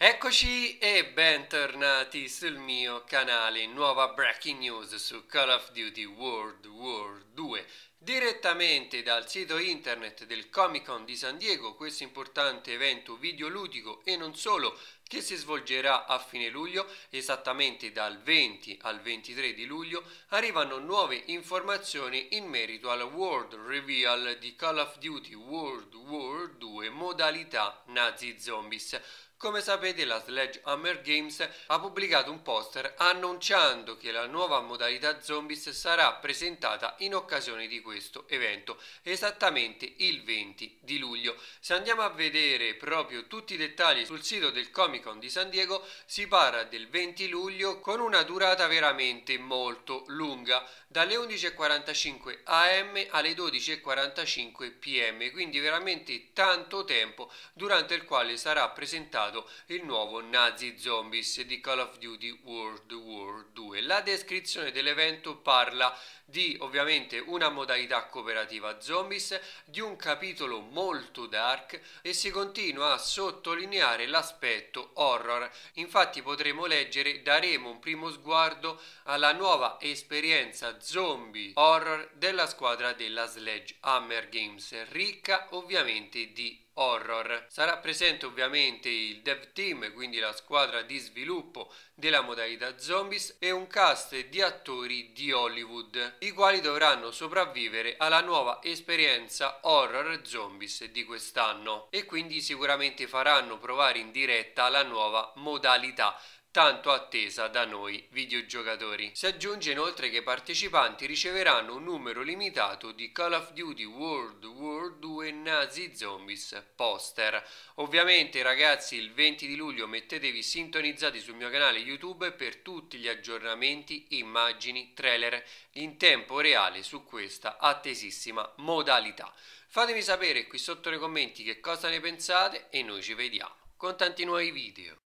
Eccoci e bentornati sul mio canale, nuova breaking news su Call of Duty World War 2 direttamente dal sito internet del Comic Con di San Diego, questo importante evento videoludico e non solo che si svolgerà a fine luglio, esattamente dal 20 al 23 di luglio, arrivano nuove informazioni in merito al World Reveal di Call of Duty World War 2 modalità Nazi Zombies. Come sapete la Sledgehammer Games ha pubblicato un poster annunciando che la nuova modalità zombies sarà presentata in occasione di questo evento, esattamente il 20 di luglio. Se andiamo a vedere proprio tutti i dettagli sul sito del Comic Con di San Diego, si parla del 20 luglio con una durata veramente molto lunga, dalle 11.45 am alle 12.45 pm, quindi veramente tanto tempo durante il quale sarà presentata annunciato il nuovo Nazi Zombies di Call of Duty World War 2. La descrizione dell'evento parla di ovviamente una modalità cooperativa zombies, di un capitolo molto dark e si continua a sottolineare l'aspetto horror. Infatti potremo leggere daremo un primo sguardo alla nuova esperienza zombie horror della squadra della Sledgehammer Games, ricca ovviamente di horror. Sarà presente ovviamente il dev team, quindi la squadra di sviluppo della modalità zombies e un cast di attori di Hollywood, i quali dovranno sopravvivere alla nuova esperienza horror zombies di quest'anno e quindi sicuramente faranno provare in diretta la nuova modalità tanto attesa da noi videogiocatori. Si aggiunge inoltre che i partecipanti riceveranno un numero limitato di Call of Duty World War 2 Nazi Zombies poster. Ovviamente ragazzi il 20 di luglio mettetevi sintonizzati sul mio canale YouTube per tutti gli aggiornamenti, immagini, trailer in tempo reale su questa attesissima modalità. Fatemi sapere qui sotto nei commenti che cosa ne pensate e noi ci vediamo con tanti nuovi video.